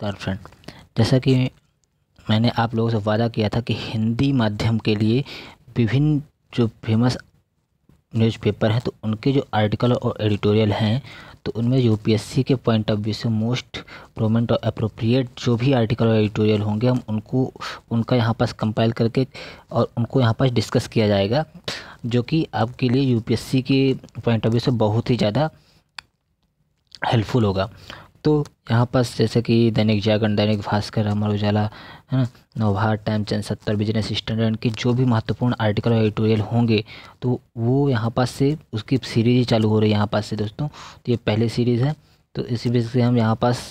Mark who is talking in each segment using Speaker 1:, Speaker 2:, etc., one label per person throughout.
Speaker 1: girlfriend जैसा कि मैंने आप लोगों से वादा किया था कि हिंदी माध्यम के लिए विभिन्न जो फेमस न्यूज़पेपर हैं तो उनके जो आर्टिकल और एडिटोरियल हैं तो उनमें यूपीएससी के पॉइंट ऑफ व्यू से मोस्ट प्रोमेंट और अप्रोप्रिएट जो भी आर्टिकल और एडिटोरियल होंगे हम उनको उनका यहाँ पास कंपाइल करके और उनको यहाँ पास डिस्कस किया जाएगा जो कि आपके लिए यूपीएससी के पॉइंट ऑफ व्यू से बहुत ही ज़्यादा हेल्पफुल होगा तो यहाँ पास जैसे कि दैनिक जागरण दैनिक भास्कर अमर उजाला है ना नवभारत टाइम चंद सत्तर बिजनेस स्टैंडर्ड के जो भी महत्वपूर्ण आर्टिकल और एडिटोरियल होंगे तो वो यहाँ पास से उसकी सीरीज ही चालू हो रही है यहाँ पास से दोस्तों तो ये पहली सीरीज़ है तो इसी वजह से हम यहाँ पास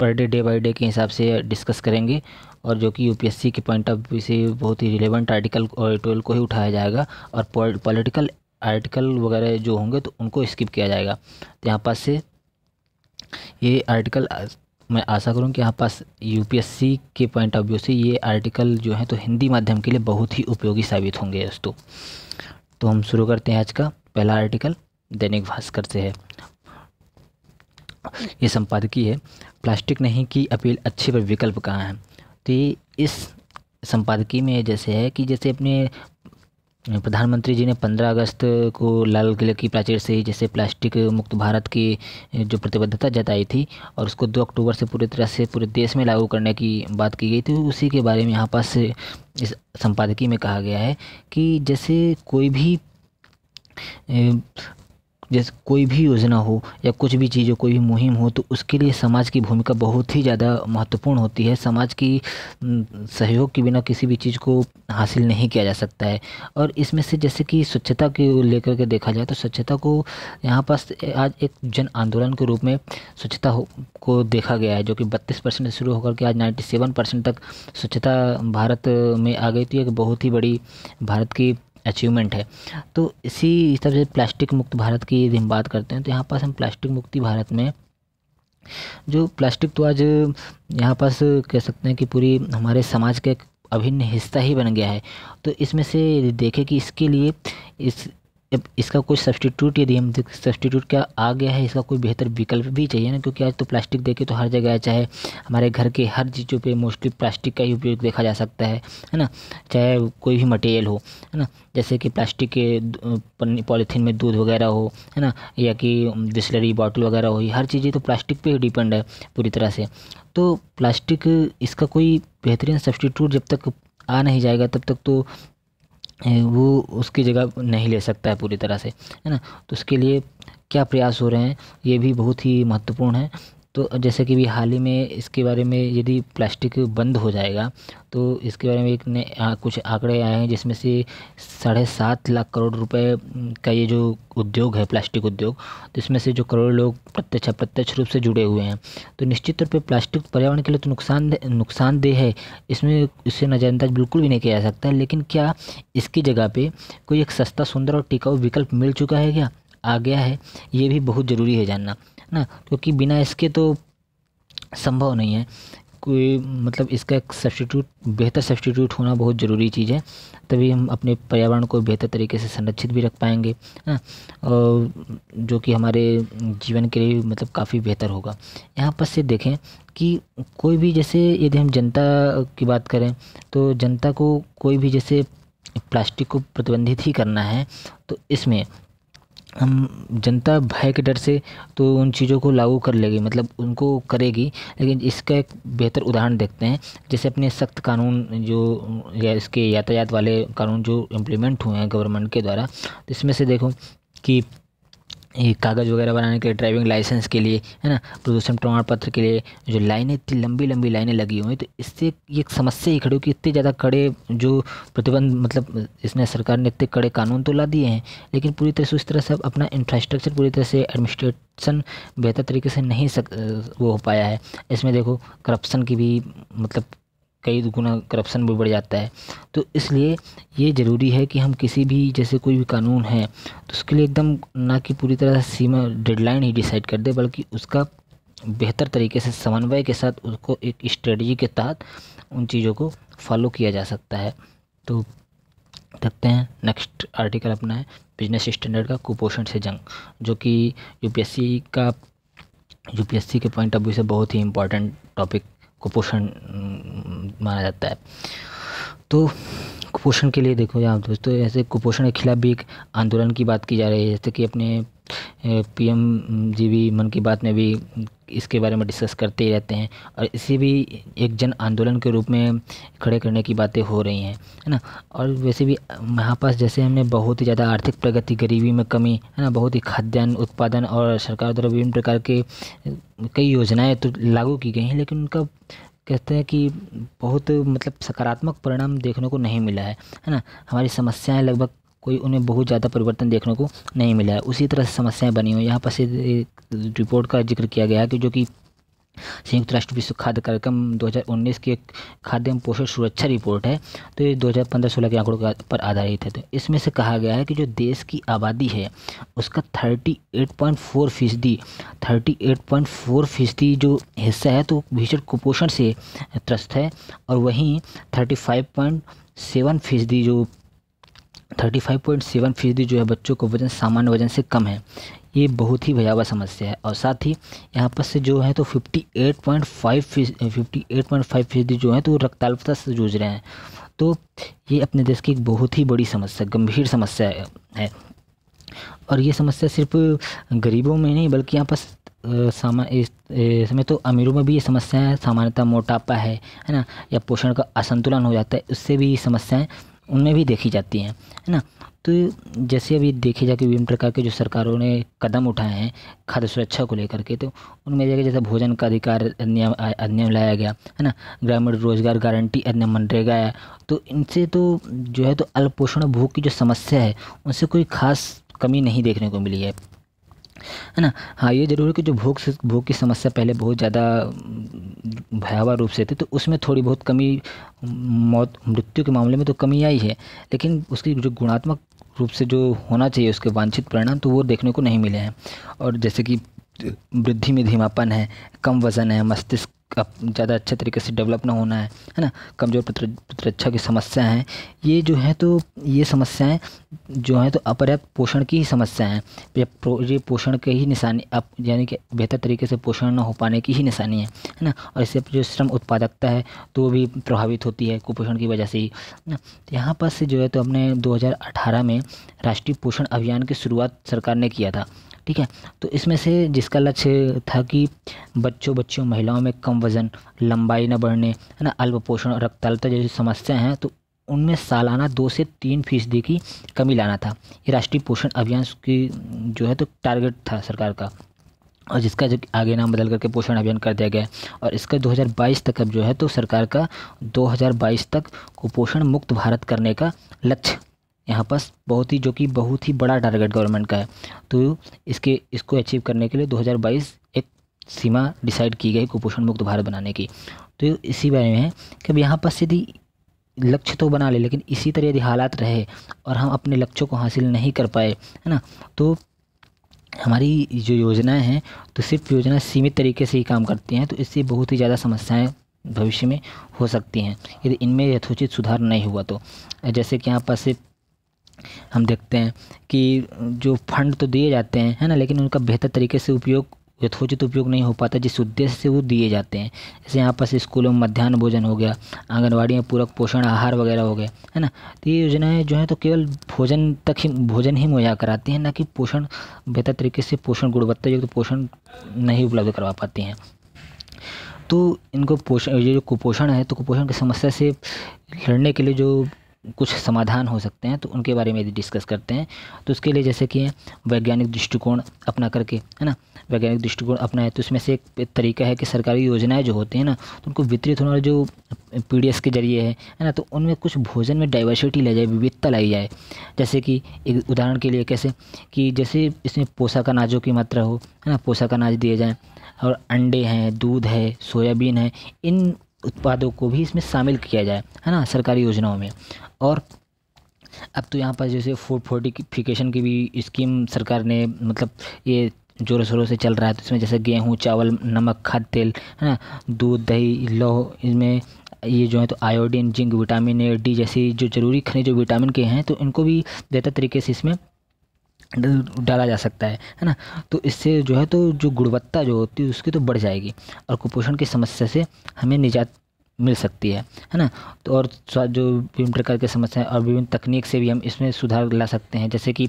Speaker 1: per day day by day के हिसाब से डिस्कस करेंगे और जो कि यूपीएससी के पॉइंट ऑफ व्यू से बहुत ही रिलेवेंट आर्टिकल और एडिटोरियल को ही उठाया जाएगा और पॉलिटिकल आर्टिकल वगैरह जो होंगे तो उनको स्किप किया जाएगा तो यहाँ पास से ये आर्टिकल मैं आशा करूँ कि आप पास यूपीएससी के पॉइंट ऑफ व्यू से ये आर्टिकल जो है तो हिंदी माध्यम के लिए बहुत ही उपयोगी साबित होंगे दोस्तों तो हम शुरू करते हैं आज का पहला आर्टिकल दैनिक भास्कर से है ये संपादकीय है प्लास्टिक नहीं की अपील अच्छे पर विकल्प कहाँ है तो ये इस संपादकीय में जैसे है कि जैसे अपने प्रधानमंत्री जी ने 15 अगस्त को लाल किले की प्राचीर से ही जैसे प्लास्टिक मुक्त भारत की जो प्रतिबद्धता जताई थी और उसको 2 अक्टूबर से पूरी तरह से पूरे देश में लागू करने की बात की गई थी उसी के बारे में यहाँ पास इस संपादकीय में कहा गया है कि जैसे कोई भी जैसे कोई भी योजना हो या कुछ भी चीज़ हो कोई भी मुहिम हो तो उसके लिए समाज की भूमिका बहुत ही ज़्यादा महत्वपूर्ण होती है समाज की सहयोग के बिना किसी भी चीज़ को हासिल नहीं किया जा सकता है और इसमें से जैसे कि स्वच्छता को लेकर के देखा जाए तो स्वच्छता को यहाँ पास आज एक जन आंदोलन के रूप में स्वच्छता को देखा गया है जो कि बत्तीस परसेंट से शुरू होकर के आज नाइन्टी सेवन परसेंट तक स्वच्छता भारत में आ गई थी एक बहुत ही बड़ी भारत की अचीवमेंट है तो इसी तरह से प्लास्टिक मुक्त भारत की यदि हम बात करते हैं तो यहाँ पास हम प्लास्टिक मुक्ति भारत में जो प्लास्टिक तो आज यहाँ पास कह सकते हैं कि पूरी हमारे समाज का एक अभिन्न हिस्सा ही बन गया है तो इसमें से देखें कि इसके लिए इस अब इसका कोई सब्सटीट्यूट यदि हम सब्सटीट्यूट क्या आ गया है इसका कोई बेहतर विकल्प भी चाहिए ना क्योंकि आज तो प्लास्टिक देखे तो हर जगह चाहे हमारे घर के हर चीज़ों पे मोस्टली प्लास्टिक का ही उपयोग देखा जा सकता है है ना चाहे कोई भी मटेरियल हो है ना जैसे कि प्लास्टिक के पॉलीथीन में दूध वगैरह हो है ना या कि बिस्लरी बॉटल वगैरह हो हर चीज़ें तो प्लास्टिक पर ही डिपेंड है पूरी तरह से तो प्लास्टिक इसका कोई बेहतरीन सब्सटीट्यूट जब तक आ नहीं जाएगा तब तक तो वो उसकी जगह नहीं ले सकता है पूरी तरह से है ना तो उसके लिए क्या प्रयास हो रहे हैं ये भी बहुत ही महत्वपूर्ण है तो जैसे कि भी हाल ही में इसके बारे में यदि प्लास्टिक बंद हो जाएगा तो इसके बारे में एक आ, कुछ आंकड़े आए हैं जिसमें से साढ़े सात लाख करोड़ रुपए का ये जो उद्योग है प्लास्टिक उद्योग तो इसमें से जो करोड़ों लोग प्रत्यक्ष अप्रत्यक्ष रूप से जुड़े हुए हैं तो निश्चित तौर पर प्लास्टिक पर्यावरण के लिए तो नुकसान नुकसानदेह है इसमें इससे नज़रअंदाज बिल्कुल भी नहीं किया जा सकता है लेकिन क्या इसकी जगह पर कोई एक सस्ता सुंदर और टिकाऊ विकल्प मिल चुका है क्या आ गया है ये भी बहुत ज़रूरी है जानना ना क्योंकि बिना इसके तो संभव नहीं है कोई मतलब इसका एक सब्सटीट्यूट बेहतर सब्सटीट्यूट होना बहुत ज़रूरी चीज़ है तभी हम अपने पर्यावरण को बेहतर तरीके से संरक्षित भी रख पाएंगे ना हाँ, और जो कि हमारे जीवन के लिए मतलब काफ़ी बेहतर होगा यहाँ पर से देखें कि कोई भी जैसे यदि हम जनता की बात करें तो जनता को कोई भी जैसे प्लास्टिक को प्रतिबंधित ही करना है तो इसमें हम जनता भय के डर से तो उन चीज़ों को लागू कर लेगी मतलब उनको करेगी लेकिन इसका एक बेहतर उदाहरण देखते हैं जैसे अपने सख्त कानून जो या इसके यातायात वाले कानून जो इम्प्लीमेंट हुए हैं गवर्नमेंट के द्वारा तो इसमें से देखो कि ये कागज़ वगैरह बनाने के लिए ड्राइविंग लाइसेंस के लिए है ना प्रदूषण प्रमाण पत्र के लिए जो लाइनें इतनी लंबी लंबी लाइनें लगी हुई हैं तो इससे ये समस्या ही खड़ी हो कि इतने ज़्यादा कड़े जो प्रतिबंध मतलब इसने सरकार ने इतने कड़े कानून तो ला दिए हैं लेकिन पूरी तरह से उस तरह से अपना इंफ्रास्ट्रक्चर पूरी तरह से एडमिनिस्ट्रेशन बेहतर तरीके से नहीं सक वो हो पाया है इसमें देखो करप्शन की भी मतलब कई गुना करप्शन भी बढ़ जाता है तो इसलिए ये ज़रूरी है कि हम किसी भी जैसे कोई भी कानून है तो उसके लिए एकदम ना कि पूरी तरह सीमा डेडलाइन ही डिसाइड कर दे बल्कि उसका बेहतर तरीके से समन्वय के साथ उसको एक स्ट्रेटजी के तहत उन चीज़ों को फॉलो किया जा सकता है तो देखते हैं नेक्स्ट आर्टिकल अपना है बिजनेस स्टैंडर्ड का कुपोषण से जंग जो कि यूपीएससी का यूपीएससी के पॉइंट ऑफ व्यू से बहुत ही इंपॉर्टेंट टॉपिक कुपोषण माना जाता है तो कुपोषण के लिए देखो यहाँ दोस्तों ऐसे कुपोषण के खिलाफ भी एक आंदोलन की बात की जा रही है जैसे कि अपने पीएम जी भी मन की बात में भी इसके बारे में डिस्कस करते ही रहते हैं और इसे भी एक जन आंदोलन के रूप में खड़े करने की बातें हो रही हैं है ना और वैसे भी यहाँ पास जैसे हमने बहुत ही ज़्यादा आर्थिक प्रगति गरीबी में कमी है ना बहुत ही खाद्यान्न उत्पादन और सरकार द्वारा विभिन्न प्रकार के कई योजनाएँ तो लागू की गई हैं लेकिन उनका कहते हैं कि बहुत मतलब सकारात्मक परिणाम देखने को नहीं मिला है है ना हमारी समस्याएं लगभग कोई उन्हें बहुत ज़्यादा परिवर्तन देखने को नहीं मिला है उसी तरह से समस्याएं बनी हुई यहाँ पर से रिपोर्ट का जिक्र किया गया है कि जो कि संयुक्त राष्ट्र विश्व खाद्य कार्यक्रम 2019 की एक खाद्य एवं पोषण सुरक्षा रिपोर्ट है तो ये 2015-16 के आंकड़ों पर आधारित है तो इसमें से कहा गया है कि जो देश की आबादी है उसका 38.4 फीसदी थर्टी फीसदी जो हिस्सा है तो भीषण कुपोषण से त्रस्त है और वहीं 35.7 फीसदी जो 35.7 फीसदी जो है बच्चों को वजन सामान्य वजन से कम है ये बहुत ही भयावह समस्या है और साथ ही यहाँ पर से जो है तो 58.5 फीस फाइव फीसदी जो है तो रक्ताल्पता से जूझ रहे हैं तो ये अपने देश की एक बहुत ही बड़ी समस्या गंभीर समस्या है और ये समस्या सिर्फ गरीबों में नहीं बल्कि यहाँ पर समय तो अमीरों में भी ये समस्याएँ सामान्यतः मोटापा है है ना या पोषण का असंतुलन हो जाता है उससे भी ये समस्याएँ उनमें भी देखी जाती हैं है ना तो जैसे अभी देखे जाके विभिन्न प्रकार के जो सरकारों ने कदम उठाए हैं खाद्य सुरक्षा को लेकर के तो उनमें जगह जैसे भोजन का अधिकार अधिनियम अधिनियम लाया गया है ना ग्रामीण रोजगार गारंटी अधिनियम मनरेगा आया तो इनसे तो जो है तो अल्पोषण भूख की जो समस्या है उनसे कोई खास कमी नहीं देखने को मिली है है ना हाँ ये ज़रूर है कि जो भूख से भूख की समस्या पहले बहुत ज़्यादा भयावह रूप से थी तो उसमें थोड़ी बहुत कमी मौत मृत्यु के मामले में तो कमी आई है लेकिन उसकी जो गुणात्मक रूप से जो होना चाहिए उसके वांछित परिणाम तो वो देखने को नहीं मिले हैं और जैसे कि वृद्धि में धीमापन है कम वज़न है मस्तिष्क ज़्यादा अच्छे तरीके से डेवलप ना होना है है ना कमज़ोर प्रतिरक्षा की समस्या है ये जो है तो ये समस्याएं जो हैं तो अपर्याप्त पोषण की ही समस्या है ये पोषण के ही निशानी अप यानी कि बेहतर तरीके से पोषण ना हो पाने की ही निशानी है है ना और इससे जो श्रम उत्पादकता है तो भी प्रभावित होती है कुपोषण की वजह से ही ना तो यहाँ पर से जो है तो हमने दो में राष्ट्रीय पोषण अभियान की शुरुआत सरकार ने किया था ठीक है तो इसमें से जिसका लक्ष्य था कि बच्चों बच्चियों महिलाओं में कम वजन लंबाई न बढ़ने है ना अल्प पोषण और रक्तालता जैसी समस्याएं हैं तो उनमें सालाना दो से तीन फीसदी की कमी लाना था ये राष्ट्रीय पोषण अभियान की जो है तो टारगेट था सरकार का और जिसका जो आगे नाम बदल करके पोषण अभियान कर दिया गया और इसका 2022 तक अब जो है तो सरकार का 2022 तक कुपोषण मुक्त भारत करने का लक्ष्य यहाँ पर बहुत ही जो कि बहुत ही बड़ा टारगेट गवर्नमेंट का है तो इसके इसको अचीव करने के लिए 2022 एक सीमा डिसाइड की गई कुपोषण मुक्त भारत बनाने की तो इसी बारे में है कि अब यहाँ पर यदि लक्ष्य तो बना ले लेकिन इसी तरह यदि हालात रहे और हम अपने लक्ष्यों को हासिल नहीं कर पाए है ना तो हमारी जो योजनाएं हैं तो सिर्फ योजना सीमित तरीके से ही काम करती हैं तो इससे बहुत ही ज़्यादा समस्याएं भविष्य में हो सकती हैं यदि इनमें यथोचित सुधार नहीं हुआ तो जैसे कि यहाँ पर सिर्फ हम देखते हैं कि जो फंड तो दिए जाते हैं है ना लेकिन उनका बेहतर तरीके से उपयोग यथोचित उपयोग नहीं हो पाता जिस उद्देश्य से वो दिए जाते हैं जैसे यहाँ पर स्कूलों में मध्यान्ह भोजन हो गया आंगनबाड़ी में पूरक पोषण आहार वगैरह हो गया है ना तो ये योजनाएँ जो हैं तो केवल भोजन तक ही भोजन ही मुहैया कराती हैं ना कि पोषण बेहतर तरीके से पोषण गुणवत्ता युक्त पोषण नहीं उपलब्ध करवा पाती हैं तो इनको पोषण ये जो कुपोषण है तो कुपोषण की समस्या से लड़ने के लिए जो कुछ समाधान हो सकते हैं तो उनके बारे में यदि डिस्कस करते हैं तो उसके लिए जैसे कि वैज्ञानिक दृष्टिकोण अपना करके है ना वैज्ञानिक दृष्टिकोण अपना है तो उसमें से एक तरीका है कि सरकारी योजनाएं जो होती हैं ना तो उनको वितरित होना जो पी के जरिए है है ना तो उनमें कुछ भोजन में डाइवर्सिटी ला जाए विविधता लाई जाए जैसे कि एक उदाहरण के लिए कैसे कि जैसे इसमें पोषक अनाजों की मात्रा हो है ना पोषक अनाज दिए जाएँ और अंडे हैं दूध है सोयाबीन है इन उत्पादों को भी इसमें शामिल किया जाए है ना सरकारी योजनाओं में और अब तो यहाँ पर जैसे फूड फोर्टिफिकेशन की भी स्कीम सरकार ने मतलब ये ज़ोरों शोरों से चल रहा है तो इसमें जैसे गेहूँ चावल नमक खाद तेल है ना दूध दही लौह इसमें ये जो है तो iodine zinc vitamin A D जैसी जो ज़रूरी खनिज जो विटामिन के हैं तो इनको भी बेहतर तरीके से इसमें डाला जा सकता है है ना तो इससे जो है तो जो गुणवत्ता जो होती है उसकी तो बढ़ जाएगी और कुपोषण की समस्या से हमें निजात मिल सकती है है ना तो और जो विभिन्न प्रकार की समस्याएं और विभिन्न तकनीक से भी हम इसमें सुधार ला सकते हैं जैसे कि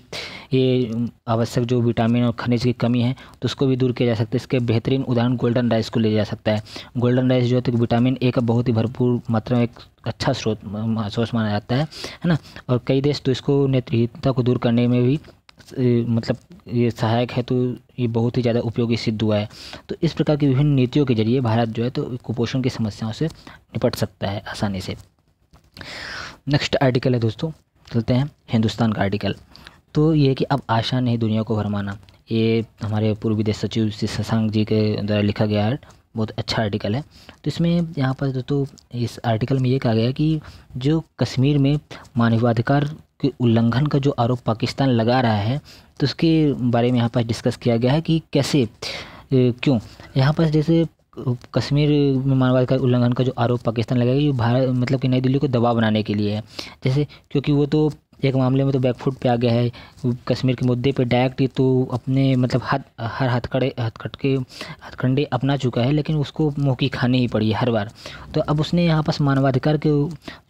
Speaker 1: ये आवश्यक जो विटामिन और खनिज की कमी है तो उसको भी दूर किया जा सकता है इसके बेहतरीन उदाहरण गोल्डन राइस को लिया जा सकता है गोल्डन राइस जो है तो विटामिन ए का बहुत ही भरपूर मात्रा में एक अच्छा स्रोत सोर्स माना जाता है है ना और कई देश तो इसको नेत्रहीनता को दूर करने में भी मतलब ये सहायक है तो ये बहुत ही ज़्यादा उपयोगी सिद्ध हुआ है तो इस प्रकार की विभिन्न नीतियों के जरिए भारत जो है तो कुपोषण की समस्याओं से निपट सकता है आसानी से नेक्स्ट आर्टिकल है दोस्तों चलते हैं हिंदुस्तान का आर्टिकल तो ये कि अब आशा नहीं दुनिया को भरमाना ये हमारे पूर्व विदेश सचिव श्री शशांक जी के द्वारा लिखा गया है बहुत अच्छा आर्टिकल है तो इसमें यहाँ पर दोस्तों इस आर्टिकल में ये कहा गया कि जो कश्मीर में मानवाधिकार के उल्लंघन का जो आरोप पाकिस्तान लगा रहा है तो उसके बारे में यहाँ पर डिस्कस किया गया है कि कैसे क्यों यहाँ पर जैसे कश्मीर में मानवाधिकार उल्लंघन का जो आरोप पाकिस्तान लगाया ये भारत मतलब कि नई दिल्ली को दबाव बनाने के लिए है जैसे क्योंकि वो तो एक मामले में तो बैकफुट पे आ गया है कश्मीर के मुद्दे पे डायरेक्ट तो अपने मतलब हद हर हथकड़े के हथकंडे अपना चुका है लेकिन उसको मुँह की खानी ही पड़ी हर बार तो अब उसने यहाँ पास मानवाधिकार के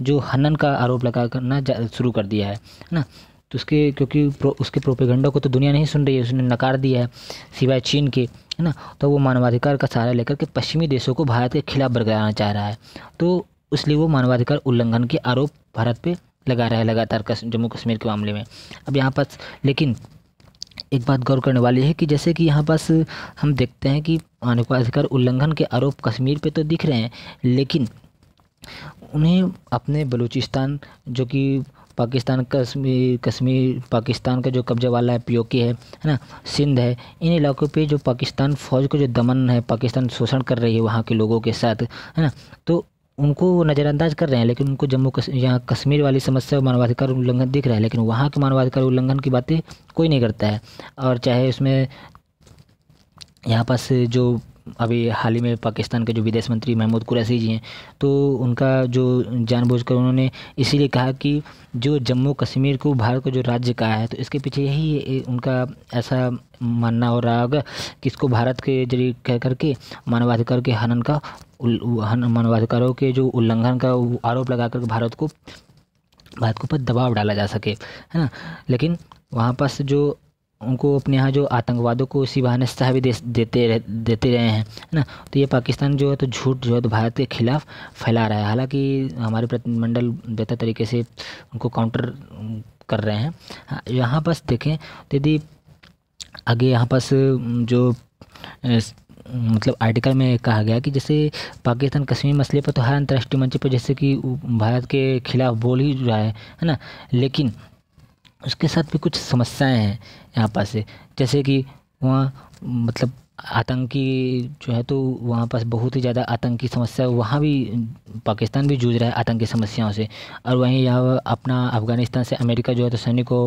Speaker 1: जो हनन का आरोप लगा करना शुरू कर दिया है ना तो उसके क्योंकि प्रो, उसके प्रोपेगेंडा को तो दुनिया नहीं सुन रही है उसने नकार दिया है सिवाय चीन के है ना तो वो मानवाधिकार का सहारा लेकर के पश्चिमी देशों को भारत के खिलाफ बरकराना चाह रहा है तो इसलिए वो मानवाधिकार उल्लंघन के आरोप भारत पे लगा रहा है लगातार जम्मू कश्मीर के मामले में अब यहाँ पर लेकिन एक बात गौर करने वाली है कि जैसे कि यहाँ पास हम देखते हैं कि मानवाधिकार उल्लंघन के आरोप कश्मीर पे तो दिख रहे हैं लेकिन उन्हें अपने बलूचिस्तान जो कि पाकिस्तान कश्मीर कश्मीर पाकिस्तान का जो कब्जा वाला है पीओके है है ना सिंध है इन इलाकों पे जो पाकिस्तान फ़ौज को जो दमन है पाकिस्तान शोषण कर रही है वहाँ के लोगों के साथ है ना तो उनको नज़रअंदाज कर रहे हैं लेकिन उनको जम्मू कश्मीर यहाँ कश्मीर वाली समस्या मानवाधिकार उल्लंघन दिख रहा है लेकिन वहाँ के मानवाधिकार उल्लंघन की बातें कोई नहीं करता है और चाहे उसमें यहाँ पास जो अभी हाल ही में पाकिस्तान के जो विदेश मंत्री महमूद कुरैसी जी हैं तो उनका जो जानबूझकर उन्होंने इसीलिए कहा कि जो जम्मू कश्मीर को भारत का जो राज्य कहा है तो इसके पीछे यही उनका ऐसा मानना हो रहा होगा कि इसको भारत के जरिए कह करके मानवाधिकार के हनन का मानवाधिकारों के जो उल्लंघन का आरोप लगा करके भारत को भारत के ऊपर दबाव डाला जा सके है ना लेकिन वहाँ पास जो उनको अपने यहाँ जो आतंकवादों को उसी बहाने सह भी दे, देते रह, देते रहे हैं है ना तो ये पाकिस्तान जो है तो झूठ जो है तो भारत के खिलाफ फैला रहा है हालांकि हमारे प्रतिनिधिमंडल बेहतर तरीके से उनको काउंटर कर रहे हैं हाँ, यहाँ पास देखें तो यदि आगे यहाँ पास जो इस, मतलब आर्टिकल में कहा गया कि जैसे पाकिस्तान कश्मीर मसले पर तो हर अंतर्राष्ट्रीय मंच पर जैसे कि भारत के खिलाफ बोल ही रहा है है ना लेकिन उसके साथ भी कुछ समस्याएं हैं यहाँ पास से जैसे कि वहाँ मतलब आतंकी जो है तो वहाँ पास बहुत ही ज़्यादा आतंकी समस्या वहाँ भी पाकिस्तान भी जूझ रहा है आतंकी समस्याओं से और वहीं यहाँ अपना अफ़गानिस्तान से अमेरिका जो है तो सैनिक को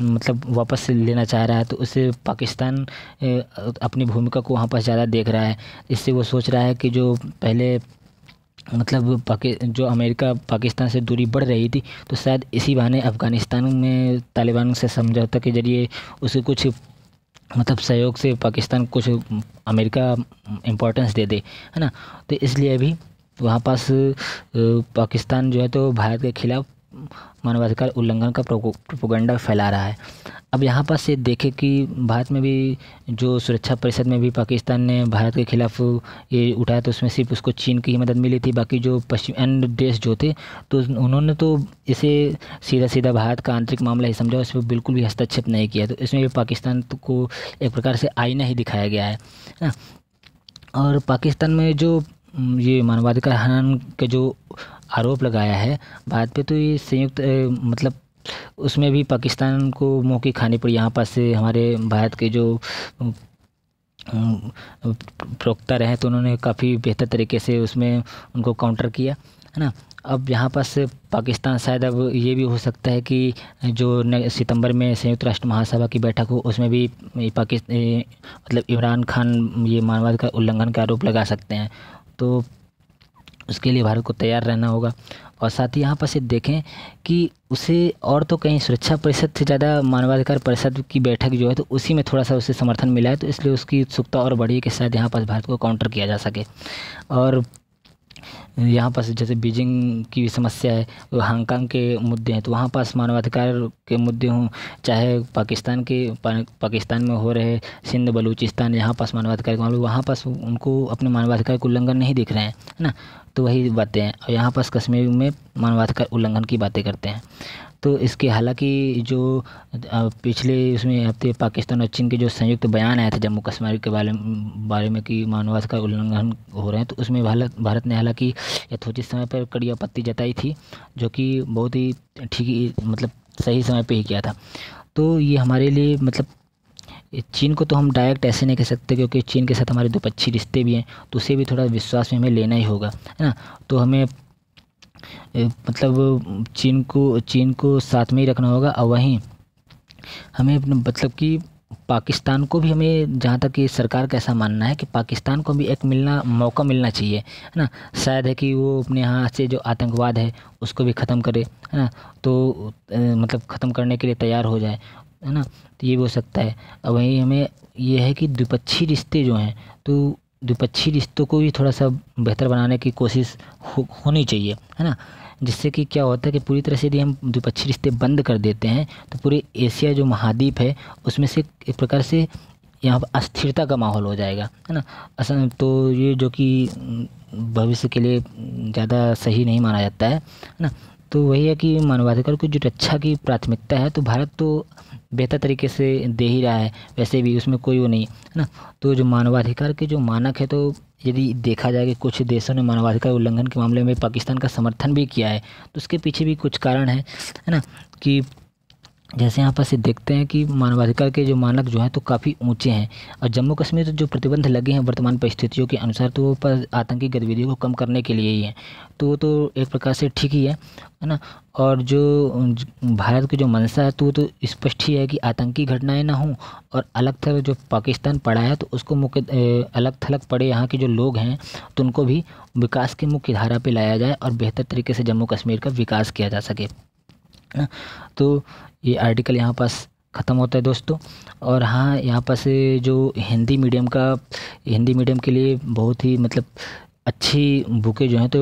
Speaker 1: मतलब वापस लेना चाह रहा है तो उससे पाकिस्तान अपनी भूमिका को वहाँ पास ज़्यादा देख रहा है इससे वो सोच रहा है कि जो पहले मतलब पाकि जो अमेरिका पाकिस्तान से दूरी बढ़ रही थी तो शायद इसी बहाने अफ़गानिस्तान में तालिबान से समझौता के ज़रिए उसे कुछ मतलब सहयोग से पाकिस्तान कुछ अमेरिका इम्पोर्टेंस दे दे है ना तो इसलिए भी वहाँ पास पाकिस्तान जो है तो भारत के ख़िलाफ़ मानवाधिकार उल्लंघन का प्रोपोगंडा फैला रहा है अब यहाँ पर से देखें कि भारत में भी जो सुरक्षा परिषद में भी पाकिस्तान ने भारत के खिलाफ ये उठाया तो उसमें सिर्फ उसको चीन की ही मदद मिली थी बाकी जो पश्चिम अन्य देश जो थे तो उन्होंने तो इसे सीधा सीधा भारत का आंतरिक मामला ही समझा उसमें बिल्कुल भी हस्तक्षेप नहीं किया तो इसमें भी पाकिस्तान को एक प्रकार से आईना ही दिखाया गया है और पाकिस्तान में जो ये मानवाधिकार हनन के जो आरोप लगाया है भारत पे तो ये संयुक्त मतलब उसमें भी पाकिस्तान को मौके खाने पर यहाँ पास से हमारे भारत के जो प्रवक्ता रहे तो उन्होंने काफ़ी बेहतर तरीके से उसमें उनको काउंटर किया है ना अब यहाँ पास पाकिस्तान शायद अब ये भी हो सकता है कि जो सितंबर में संयुक्त राष्ट्र महासभा की बैठक हो उसमें भी पाकिस्तान मतलब इमरान खान ये मानवाधिकार उल्लंघन का आरोप लगा सकते हैं तो उसके लिए भारत को तैयार रहना होगा और साथ ही यहाँ पर से देखें कि उसे और तो कहीं सुरक्षा परिषद से ज़्यादा मानवाधिकार परिषद की बैठक जो है तो उसी में थोड़ा सा उसे समर्थन मिला है तो इसलिए उसकी उत्सुकता और बढ़ी है कि शायद यहाँ पर भारत को काउंटर किया जा सके और यहाँ पास जैसे बीजिंग की समस्या है हांगकांग के मुद्दे हैं तो वहाँ पास मानवाधिकार के मुद्दे हों चाहे पाकिस्तान के पाकिस्तान में हो रहे सिंध बलूचिस्तान यहाँ पास मानवाधिकार के वहाँ पास उनको अपने मानवाधिकार का उल्लंघन नहीं दिख रहे हैं है ना तो वही बातें हैं और यहाँ पास कश्मीर में मानवाधिकार उल्लंघन की बातें करते हैं तो इसके हालांकि जो पिछले उसमें हफ्ते पाकिस्तान और चीन के जो संयुक्त बयान आए थे जम्मू कश्मीर के बारे बारे में कि मानवास का उल्लंघन हो रहे हैं तो उसमें भारत भारत ने हालांकि यथोचित समय पर कड़ी आपत्ति जताई थी जो कि बहुत ही ठीक मतलब सही समय पर ही किया था तो ये हमारे लिए मतलब चीन को तो हम डायरेक्ट ऐसे नहीं कह सकते क्योंकि चीन के साथ हमारे पक्षी रिश्ते भी हैं तो उसे भी थोड़ा विश्वास में हमें लेना ही होगा है ना तो हमें मतलब चीन को चीन को साथ में ही रखना होगा और वहीं हमें मतलब कि पाकिस्तान को भी हमें जहाँ तक कि सरकार का ऐसा मानना है कि पाकिस्तान को भी एक मिलना मौका मिलना चाहिए है ना शायद है कि वो अपने यहाँ से जो आतंकवाद है उसको भी ख़त्म करे है ना तो ए, मतलब ख़त्म करने के लिए तैयार हो जाए है ना तो ये भी हो सकता है और वहीं हमें यह है कि द्विपक्षीय रिश्ते जो हैं तो द्विपक्षीय रिश्तों को भी थोड़ा सा बेहतर बनाने की कोशिश हो, होनी चाहिए है ना जिससे कि क्या होता है कि पूरी तरह से यदि हम द्विपक्षीय रिश्ते बंद कर देते हैं तो पूरे एशिया जो महाद्वीप है उसमें से एक प्रकार से यहाँ पर अस्थिरता का माहौल हो जाएगा है ना असल तो ये जो कि भविष्य के लिए ज़्यादा सही नहीं माना जाता है ना तो वही है कि मानवाधिकार की जो रक्षा की प्राथमिकता है तो भारत तो बेहतर तरीके से दे ही रहा है वैसे भी उसमें कोई वो नहीं है ना तो जो मानवाधिकार के जो मानक है तो यदि देखा जाए कि कुछ देशों ने मानवाधिकार उल्लंघन के मामले में पाकिस्तान का समर्थन भी किया है तो उसके पीछे भी कुछ कारण है है ना कि जैसे यहाँ पर से देखते हैं कि मानवाधिकार के जो मानक जो हैं तो काफ़ी ऊंचे हैं और जम्मू कश्मीर तो जो प्रतिबंध लगे हैं वर्तमान परिस्थितियों के अनुसार तो वो पर आतंकी गतिविधियों को कम करने के लिए ही हैं तो वो तो एक प्रकार से ठीक ही है है ना और जो भारत की जो मंशा है तो वो तो स्पष्ट ही है कि आतंकी घटनाएँ ना हों और अलग थलग जो पाकिस्तान पड़ा है तो उसको मुख्य अलग थलग पड़े यहाँ के जो लोग हैं तो उनको भी विकास की मुख्य धारा पर लाया जाए और बेहतर तरीके से जम्मू कश्मीर का विकास किया जा सके तो ये आर्टिकल यहाँ पास ख़त्म होता है दोस्तों और हाँ यहाँ पास जो हिंदी मीडियम का हिंदी मीडियम के लिए बहुत ही मतलब अच्छी बुकें जो हैं तो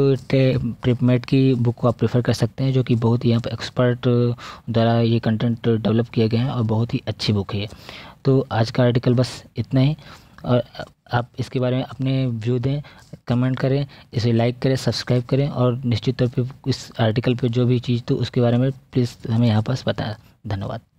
Speaker 1: प्रिपमेट की बुक को आप प्रेफर कर सकते हैं जो कि बहुत ही यहाँ पर एक्सपर्ट द्वारा ये कंटेंट डेवलप किया गया है और बहुत ही अच्छी बुक है तो आज का आर्टिकल बस इतना ही और आप इसके बारे में अपने व्यू दें कमेंट करें इसे लाइक करें सब्सक्राइब करें और निश्चित तौर पे इस आर्टिकल पे जो भी चीज़ तो उसके बारे में प्लीज़ हमें यहाँ पास बताएं ধন্যবাদ